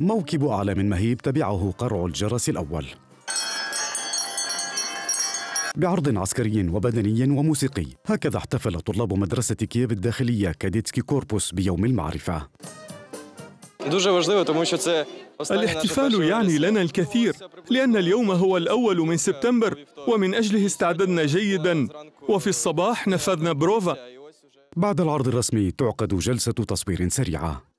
موكب أعلام مهيب تبعه قرع الجرس الأول بعرض عسكري وبدني وموسيقي هكذا احتفل طلاب مدرسة كييف الداخلية كاديتسكي كوربوس بيوم المعرفة الاحتفال يعني لنا الكثير لأن اليوم هو الأول من سبتمبر ومن أجله استعددنا جيدا وفي الصباح نفذنا بروفا بعد العرض الرسمي تعقد جلسة تصوير سريعة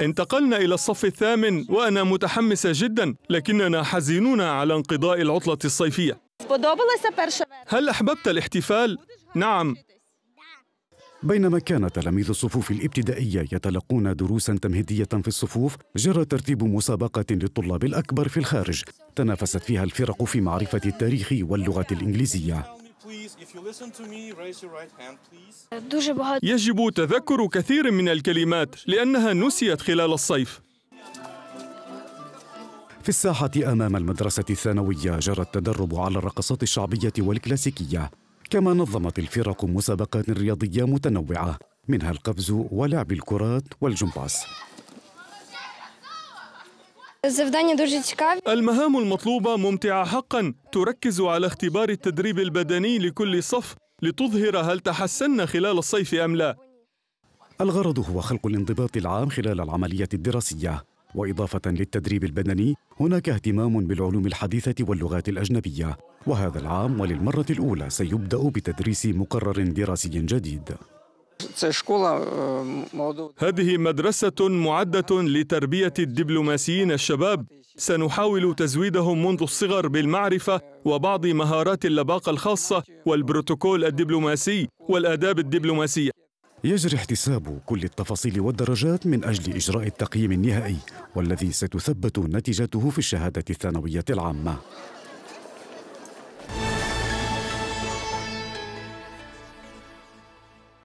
انتقلنا إلى الصف الثامن وأنا متحمسة جدا لكننا حزينون على انقضاء العطلة الصيفية هل أحببت الاحتفال؟ نعم بينما كان تلاميذ الصفوف الابتدائية يتلقون دروسا تمهيدية في الصفوف جرى ترتيب مسابقة للطلاب الأكبر في الخارج تنافست فيها الفرق في معرفة التاريخ واللغة الإنجليزية يجب تذكر كثير من الكلمات لأنها نسيت خلال الصيف في الساحة أمام المدرسة الثانوية جرى التدرب على الرقصات الشعبية والكلاسيكية كما نظمت الفرق مسابقات رياضية متنوعة منها القفز ولعب الكرات والجمباز المهام المطلوبة ممتعة حقا تركز على اختبار التدريب البدني لكل صف لتظهر هل تحسننا خلال الصيف أم لا الغرض هو خلق الانضباط العام خلال العملية الدراسية وإضافة للتدريب البدني هناك اهتمام بالعلوم الحديثة واللغات الأجنبية وهذا العام وللمرة الأولى سيبدأ بتدريس مقرر دراسي جديد آه، هذه مدرسة معدة لتربية الدبلوماسيين الشباب سنحاول تزويدهم منذ الصغر بالمعرفة وبعض مهارات اللباقة الخاصة والبروتوكول الدبلوماسي والآداب الدبلوماسية يجري احتساب كل التفاصيل والدرجات من أجل إجراء التقييم النهائي والذي ستثبت نتيجته في الشهادة الثانوية العامة